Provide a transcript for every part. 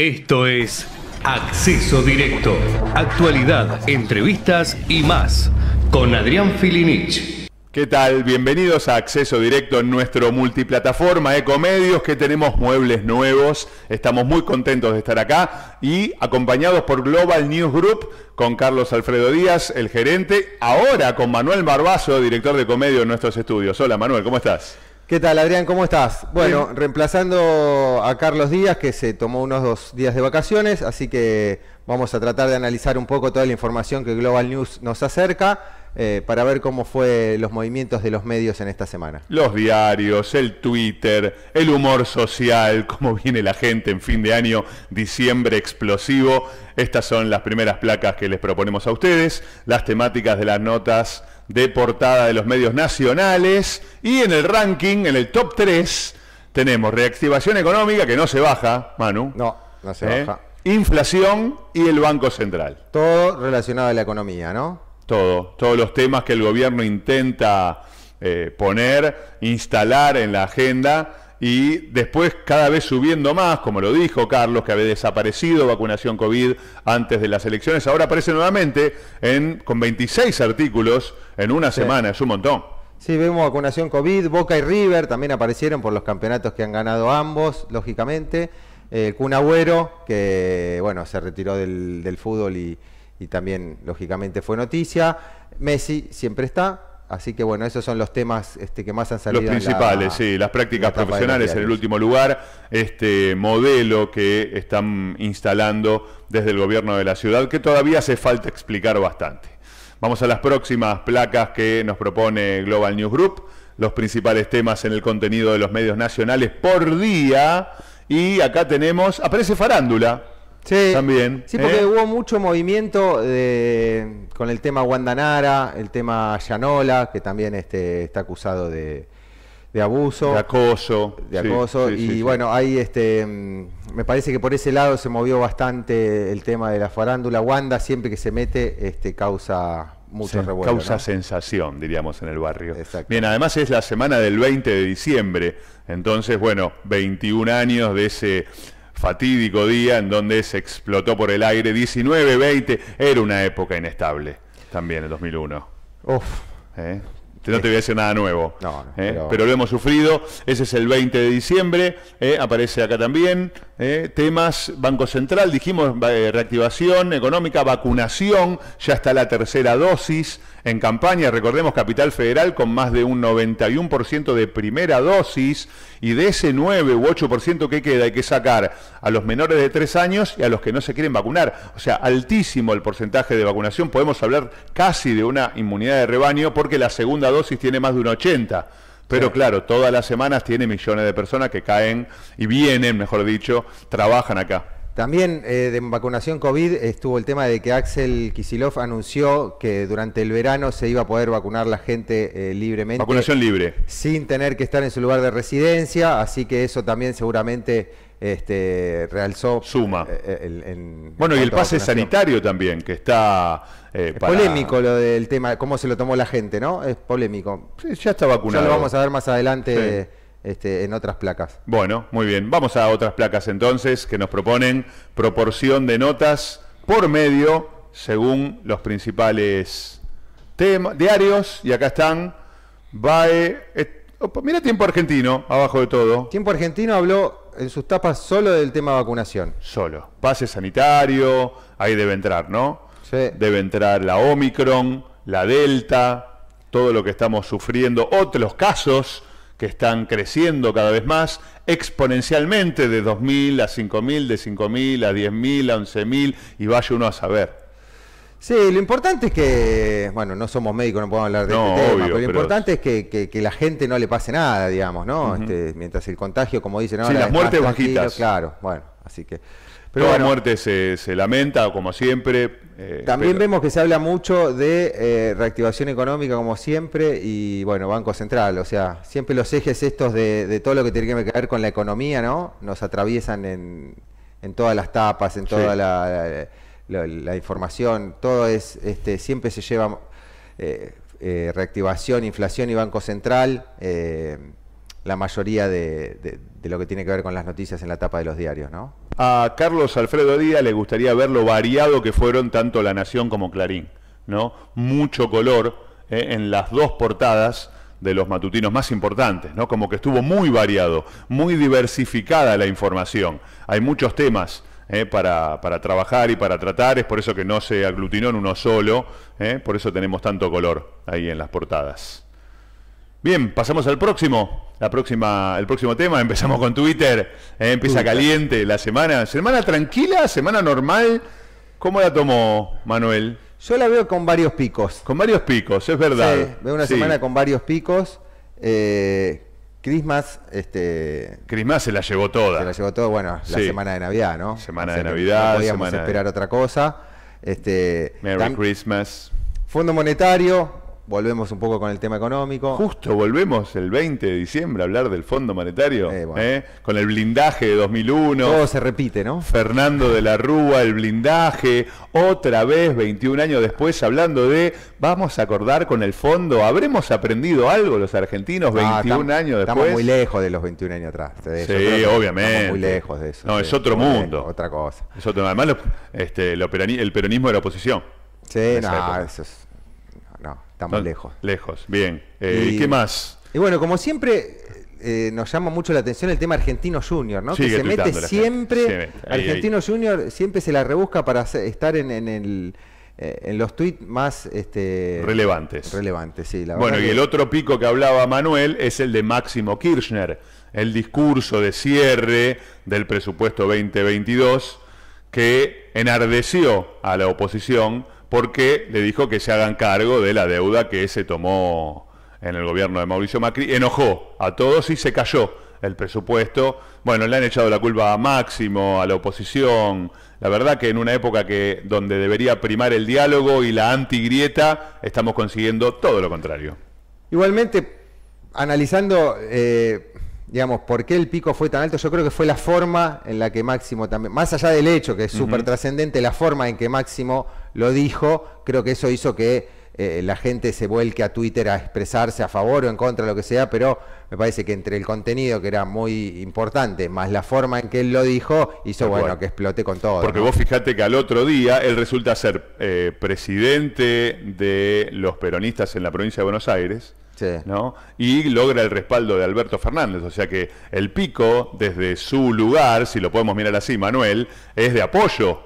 Esto es Acceso Directo. Actualidad, entrevistas y más. Con Adrián Filinich. ¿Qué tal? Bienvenidos a Acceso Directo en nuestro multiplataforma Ecomedios, que tenemos muebles nuevos. Estamos muy contentos de estar acá y acompañados por Global News Group, con Carlos Alfredo Díaz, el gerente, ahora con Manuel Barbazo, director de comedios en nuestros estudios. Hola Manuel, ¿cómo estás? ¿Qué tal, Adrián? ¿Cómo estás? Bueno, reemplazando a Carlos Díaz, que se tomó unos dos días de vacaciones, así que vamos a tratar de analizar un poco toda la información que Global News nos acerca eh, para ver cómo fue los movimientos de los medios en esta semana. Los diarios, el Twitter, el humor social, cómo viene la gente en fin de año, diciembre explosivo. Estas son las primeras placas que les proponemos a ustedes, las temáticas de las notas de portada de los medios nacionales. Y en el ranking, en el top 3, tenemos reactivación económica, que no se baja, Manu. No, no se ¿Eh? baja. Inflación y el Banco Central. Todo relacionado a la economía, ¿no? Todo, todos los temas que el gobierno intenta eh, poner, instalar en la agenda y después cada vez subiendo más, como lo dijo Carlos, que había desaparecido vacunación COVID antes de las elecciones, ahora aparece nuevamente en, con 26 artículos en una semana, es un montón. Sí, vemos vacunación COVID, Boca y River también aparecieron por los campeonatos que han ganado ambos, lógicamente. Eh, el Kun Agüero, que bueno, se retiró del, fútbol y también, lógicamente, fue noticia. Messi siempre está, Así que bueno, esos son los temas este, que más han salido. Los principales, sí, las prácticas profesionales en el último lugar, este modelo que están instalando desde el gobierno de la ciudad, que todavía hace falta explicar bastante. Vamos a las próximas placas que nos propone Global News Group, los principales temas en el contenido de los medios nacionales por día. Y acá tenemos, aparece farándula, Sí, también. porque ¿eh? hubo mucho movimiento con el tema Guandanara, el tema Yanola, que también este, está acusado de, abuso. De acoso. De acoso. y bueno, ahí este, mm, me parece que por ese lado se movió bastante el tema de la farándula. Wanda siempre que se mete este, causa mucho revuelo. Causa sensación, diríamos, en el barrio. Bien, además es la semana del 20 de diciembre. Entonces, bueno, 21 años de ese fatídico día en donde se explotó por el aire 19, 20, era una época inestable también el 2001. Uf. ¿Eh? No te voy a decir nada nuevo. ¿eh? pero... lo hemos sufrido. Ese es el 20 de diciembre. ¿eh? Aparece acá también. Temas Banco Central, dijimos reactivación económica, vacunación. Ya está la tercera dosis en campaña, recordemos Capital Federal con más de un 91% de primera dosis y de ese 9 u 8% que queda hay que sacar a los menores de 3 años y a los que no se quieren vacunar. O sea, altísimo el porcentaje de vacunación, podemos hablar casi de una inmunidad de rebaño porque la segunda dosis tiene más de un 80%. Pero claro, todas las semanas tiene millones de personas que caen y vienen, mejor dicho, trabajan acá. También eh, de vacunación COVID estuvo el tema de que Axel Kisilov anunció que durante el verano se iba a poder vacunar la gente eh, libremente. Vacunación libre. Sin tener que estar en su lugar de residencia, así que eso también seguramente este, realzó. Suma. Eh, bueno, y el pase sanitario también, que está. es polémico lo del tema, cómo se lo tomó la gente, ¿no? Es polémico. ya está vacunado. Ya lo vamos a ver más adelante. Este, en otras placas. Bueno, muy bien. Vamos a otras placas entonces que nos proponen proporción de notas por medio según los principales temas, diarios. Y acá están. va eh, mira tiempo argentino, abajo de todo. Tiempo argentino habló en sus tapas solo del tema vacunación. Solo. Pase sanitario, ahí debe entrar, ¿no? Sí. Debe entrar la Omicron, la Delta, todo lo que estamos sufriendo, otros casos que están creciendo cada vez más exponencialmente de 2.000 a 5.000, de 5.000 a 10.000 a 11.000 y vaya uno a saber. Sí, lo importante es que, bueno, no somos médicos, no podemos hablar de este tema, pero lo importante es que, que, la gente no le pase nada, digamos, ¿no? Este, mientras el contagio, como dicen ahora... Sí, las muertes bajitas. Claro, bueno, así que... Pero Toda muerte se, lamenta, como siempre. Eh, también vemos que se habla mucho de eh, reactivación económica, como siempre, y bueno, Banco Central. O sea, siempre los ejes estos de, todo lo que tiene que ver con la economía, ¿no? Nos atraviesan en, todas las tapas, en toda la, información. Todo es, este, siempre se lleva eh, reactivación, inflación y Banco Central la mayoría de, de, lo que tiene que ver con las noticias en la tapa de los diarios, ¿no? a Carlos Alfredo Díaz le gustaría ver lo variado que fueron tanto La Nación como Clarín, ¿no? Mucho color eh, en las dos portadas de los matutinos más importantes, ¿no? Como que estuvo muy variado, muy diversificada la información. Hay muchos temas eh, para, para, trabajar y para tratar, es por eso que no se aglutinó en uno solo, eh, por eso tenemos tanto color ahí en las portadas. Bien, pasamos al próximo. La próxima, el próximo tema, empezamos con Twitter. ¿eh? empieza caliente la semana. ¿Semana tranquila? ¿Semana normal? ¿Cómo la tomó Manuel? Yo la veo con varios picos. Con varios picos, es verdad. Sí, veo una semana con varios picos. Eh, Christmas, este. Christmas se la llevó toda. Se la llevó toda, bueno, la semana de Navidad, ¿no? Semana de Navidad. No podíamos esperar otra cosa. Este, Merry Christmas. Fondo Monetario, volvemos un poco con el tema económico. Justo volvemos el 20 de diciembre a hablar del Fondo Monetario, eh, ¿eh? con el blindaje de 2001. Todo se repite, ¿no? Fernando de la Rúa, el blindaje, otra vez 21 años después hablando de, vamos a acordar con el fondo, ¿habremos aprendido algo los argentinos 21 ah, años después? Estamos muy lejos de los 21 años atrás. Sí, obviamente. Estamos muy lejos de eso. No, es otro mundo. otra cosa. Es otro, además, este, el peronismo de la oposición. Sí, no, eso es estamos lejos. Lejos, bien. Eh, y, ¿Qué más? Y bueno, como siempre, eh, nos llama mucho la atención el tema Argentino Junior, ¿no? que se mete siempre, Argentino Junior siempre se la rebusca para estar en, en el eh, en los tweets más este, relevantes. Relevantes, sí. La bueno, y el otro pico que hablaba Manuel es el de Máximo Kirchner, el discurso de cierre del presupuesto 2022 que enardeció a la oposición porque le dijo que se hagan cargo de la deuda que se tomó en el gobierno de Mauricio Macri. Enojó a todos y se cayó el presupuesto. Bueno, le han echado la culpa a Máximo, a la oposición. La verdad que en una época que donde debería primar el diálogo y la antigrieta, estamos consiguiendo todo lo contrario. Igualmente, analizando eh, digamos, por qué el pico fue tan alto, yo creo que fue la forma en la que Máximo también, más allá del hecho que es súper trascendente, la forma en que Máximo lo dijo, creo que eso hizo que eh, la gente se vuelque a Twitter a expresarse a favor o en contra, lo que sea, pero me parece que entre el contenido, que era muy importante, más la forma en que él lo dijo, hizo bueno, que explote con todo. Porque vos fijate que al otro día él resulta ser eh, presidente de los peronistas en la provincia de Buenos Aires ¿no? Y logra el respaldo de Alberto Fernández. O sea que el pico, desde su lugar, si lo podemos mirar así, Manuel, es de apoyo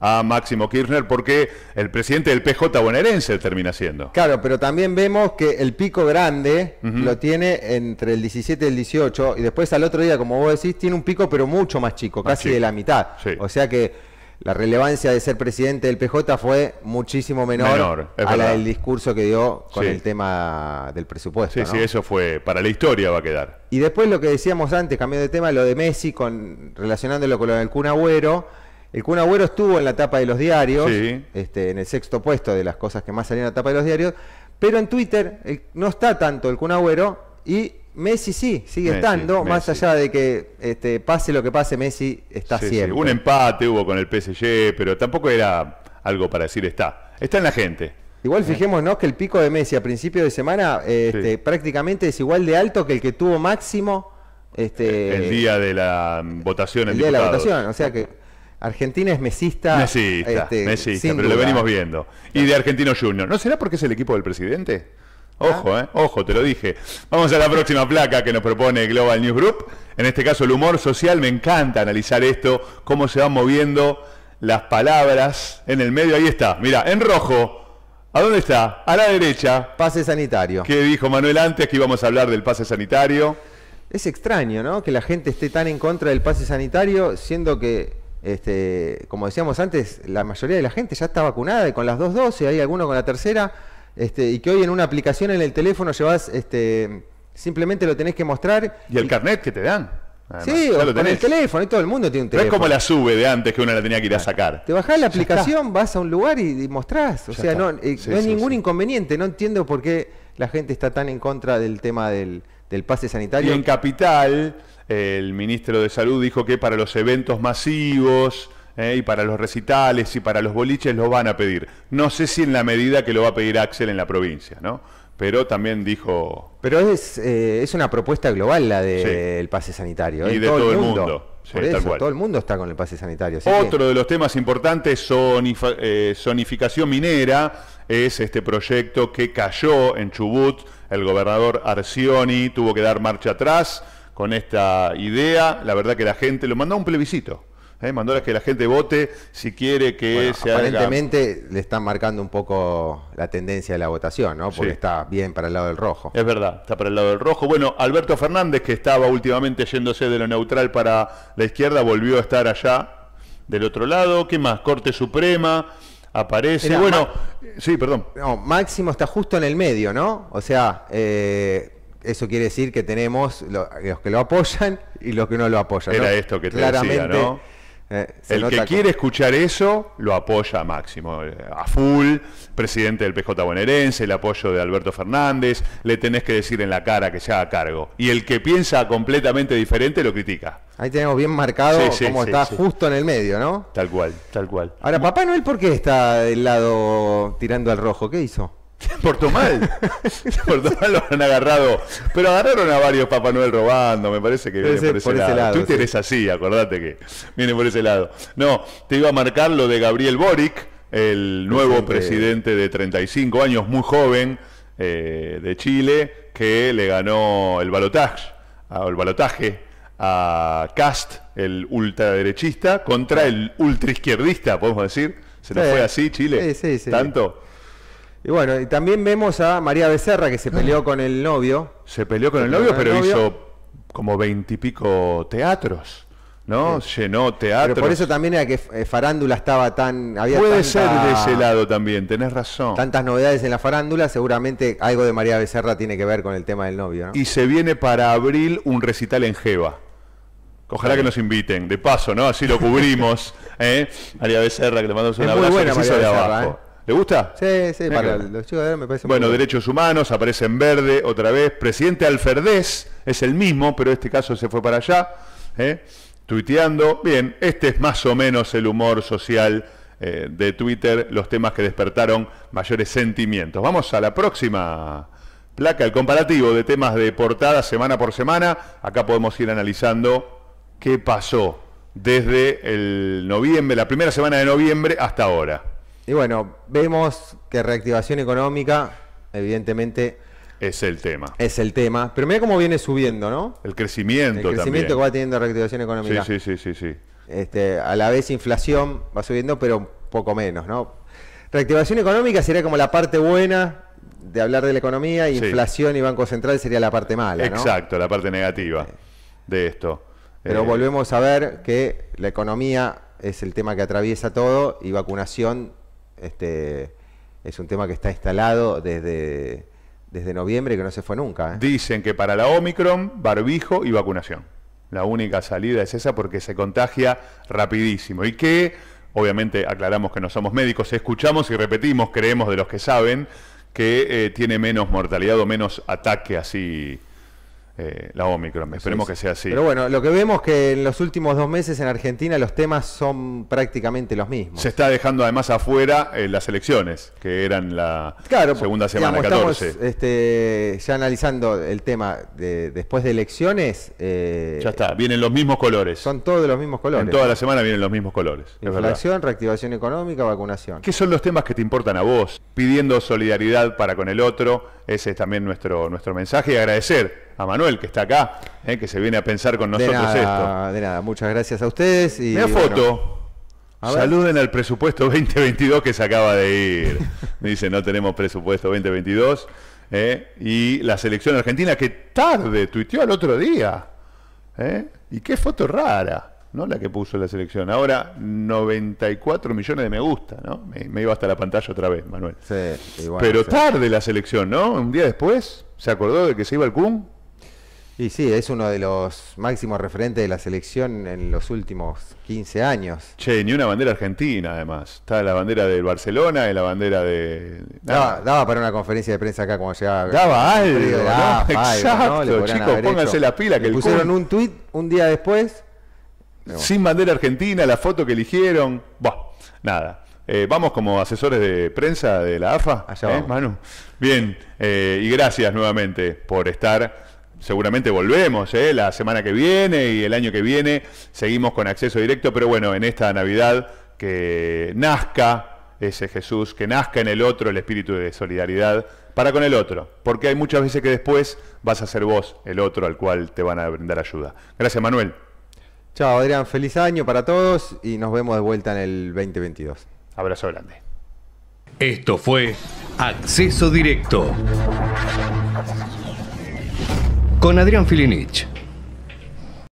a Máximo Kirchner porque el presidente del PJ bonaerense termina siendo. Claro, pero también vemos que el pico grande lo tiene entre el 17 y el 18 y después al otro día, como vos decís, tiene un pico pero mucho más chico, casi de la mitad. O sea que la relevancia de ser presidente del PJ fue muchísimo menor, a la del discurso que dio con el tema del presupuesto. Sí, sí, eso fue, para la historia va a quedar. Y después lo que decíamos antes, cambiando de tema, lo de Messi, con, relacionándolo con lo del Kun El Kun Agüero estuvo en la tapa de los diarios, este, en el sexto puesto de las cosas que más salían en la tapa de los diarios, pero en Twitter no está tanto el Kun Agüero y Messi sí, sigue estando, más allá de que este, pase lo que pase, Messi está sí, Un empate hubo con el PSG, pero tampoco era algo para decir está. Está en la gente. Igual eh. fijémonos que el pico de Messi a principio de semana eh, este, prácticamente es igual de alto que el que tuvo máximo este, eh, el día de la mm, votación. El día de la votación, o sea que Argentina es mesista. Mesista, este, mesista pero lo venimos viendo. Y de Argentino Junior. ¿No será porque es el equipo del presidente? ¿Ah? Ojo, eh, ojo, te lo dije. Vamos a la próxima placa que nos propone Global News Group. En este caso, el humor social. Me encanta analizar esto, cómo se van moviendo las palabras en el medio. Ahí está, mira, en rojo. ¿A dónde está? A la derecha. Pase sanitario. ¿Qué dijo Manuel antes que íbamos a hablar del pase sanitario? Es extraño, ¿no? Que la gente esté tan en contra del pase sanitario, siendo que este, como decíamos antes, la mayoría de la gente ya está vacunada y con las dos dosis, hay alguno con la tercera. Este, y que hoy en una aplicación en el teléfono llevas, este, simplemente lo tenés que mostrar. Y el carnet que te dan. sí, con el teléfono, y todo el mundo tiene un teléfono. No es como la sube de antes que uno la tenía que ir a sacar. Te bajás la aplicación, vas a un lugar y, mostrás. O sea, no, eh, no hay ningún inconveniente. No entiendo por qué la gente está tan en contra del tema del, del pase sanitario. Y en Capital, el ministro de Salud dijo que para los eventos masivos ¿eh? y para los recitales y para los boliches lo van a pedir. No sé si en la medida que lo va a pedir Axel en la provincia, ¿no? Pero también dijo... Pero es, eh, es una propuesta global la del pase sanitario. Y ¿eh? de todo, el mundo. todo el mundo está con el pase sanitario. Otro de los temas importantes, sonif zonificación minera, es este proyecto que cayó en Chubut. El gobernador Arcioni tuvo que dar marcha atrás con esta idea. La verdad que la gente lo mandó a un plebiscito. ¿eh? que la gente vote si quiere que bueno, se Aparentemente le están marcando un poco la tendencia de la votación, ¿no? Porque está bien para el lado del rojo. Es verdad, está para el lado del rojo. Bueno, Alberto Fernández, que estaba últimamente yéndose de lo neutral para la izquierda, volvió a estar allá del otro lado. ¿Qué más? Corte Suprema aparece. bueno, sí, perdón. No, Máximo está justo en el medio, ¿no? O sea, eh, eso quiere decir que tenemos los que lo apoyan y los que no lo apoyan. Era esto que te Claramente, decía, ¿no? Eh, el que quiere escuchar eso lo apoya a Máximo, eh, a full, presidente del PJ bonaerense, el apoyo de Alberto Fernández, le tenés que decir en la cara que se haga cargo. Y el que piensa completamente diferente lo critica. Ahí tenemos bien marcado cómo está justo en el medio, ¿no? Tal cual, tal cual. Ahora, Papá Noel, ¿por qué está del lado tirando al rojo? ¿Qué hizo? Se portó mal. Se portó lo han agarrado. Pero agarraron a varios Papá Noel robando, me parece que viene por ese, lado. Twitter es así, acordate que viene por ese lado. No, te iba a marcar lo de Gabriel Boric, el nuevo presidente, de 35 años, muy joven, eh, de Chile, que le ganó el balotaje, el balotaje a Cast, el ultraderechista, contra el ultraizquierdista, podemos decir. Se nos fue así Chile. Sí, sí, Tanto. Y bueno, y también vemos a María Becerra que se peleó con el novio. Se peleó con el novio, pero hizo como veintipico teatros. ¿no? Llenó teatro. Pero por eso también era que eh, farándula estaba tan. Puede ser de ese lado también, tenés razón. Tantas novedades en la farándula, seguramente algo de María Becerra tiene que ver con el tema del novio. ¿no? Y se viene para abril un recital en Jeva. Ojalá que nos inviten, de paso, ¿no? Así lo cubrimos. ¿eh? María Becerra, que le mandamos un abrazo. Muy abajo. ¿eh? ¿Le gusta? Sí, sí, para los chicos me parece Bueno, derechos humanos, aparece en verde otra vez. Presidente Alferdés, es el mismo, pero este caso se fue para allá. ¿eh? Tuiteando. Bien, este es más o menos el humor social eh, de Twitter, los temas que despertaron mayores sentimientos. Vamos a la próxima placa, el comparativo de temas de portada semana por semana. Acá podemos ir analizando qué pasó desde el noviembre, la primera semana de noviembre hasta ahora. Y bueno, vemos que reactivación económica, evidentemente. Es el tema. Es el tema. Pero mira cómo viene subiendo, ¿no? El crecimiento. El crecimiento que va teniendo reactivación económica. Sí, sí, sí, sí. sí. Este, a la vez inflación va subiendo, pero poco menos, ¿no? Reactivación económica sería como la parte buena de hablar de la economía, inflación y Banco Central sería la parte mala, Exacto, la parte negativa de esto. Pero eh, volvemos a ver que la economía es el tema que atraviesa todo y vacunación este, es un tema que está instalado desde, desde noviembre que no se fue nunca. ¿eh? Dicen que para la Omicron, barbijo y vacunación. La única salida es esa porque se contagia rapidísimo. Y que, obviamente, aclaramos que no somos médicos, escuchamos y repetimos, creemos de los que saben, que eh, tiene menos mortalidad o menos ataque así eh, la Omicron. Esperemos que sea así. Pero bueno, lo que vemos que en los últimos dos meses en Argentina los temas son prácticamente los mismos. Se está dejando además afuera eh, las elecciones, que eran la segunda semana 14. Estamos, este, ya analizando el tema de, después de elecciones. Eh, ya está, vienen los mismos colores. Son todos los mismos colores. En toda la semana vienen los mismos colores. Inflación, reactivación económica, vacunación. ¿Qué son los temas que te importan a vos? Pidiendo solidaridad para con el otro ese es también nuestro, nuestro mensaje y agradecer a Manuel que está acá, eh, que se viene a pensar con nosotros esto. De nada, muchas gracias a ustedes. Y, Una foto. Saluden al presupuesto 2022 que se acaba de ir. Dice, no tenemos presupuesto 2022. Eh, y la selección argentina que tarde tuiteó al otro día. Eh, y qué foto rara. La que puso la selección. Ahora, 94 millones de me gusta, ¿no? Me, iba hasta la pantalla otra vez, Manuel. Sí, Pero tarde la selección, ¿no? Un día después, ¿se acordó de que se iba al Kun? Y sí, es uno de los máximos referentes de la selección en los últimos 15 años. Che, ni una bandera argentina, además. Está la bandera del Barcelona y la bandera de. Daba, para una conferencia de prensa acá cuando llegaba. Daba algo. Exacto, chicos, pónganse la pila. Que pusieron un tuit un día después sin bandera argentina, la foto que eligieron. Bueno, nada. Eh, vamos como asesores de prensa de la AFA. Allá ¿eh? Manu. Bien, eh, y gracias nuevamente por estar. Seguramente volvemos la semana que viene y el año que viene. Seguimos con acceso directo, pero bueno, en esta Navidad que nazca ese Jesús, que nazca en el otro el espíritu de solidaridad para con el otro, porque hay muchas veces que después vas a ser vos el otro al cual te van a brindar ayuda. Gracias, Manuel. Chao, Adrián. Feliz año para todos y nos vemos de vuelta en el 2022. Abrazo grande. Esto fue Acceso Directo con Adrián Filinich.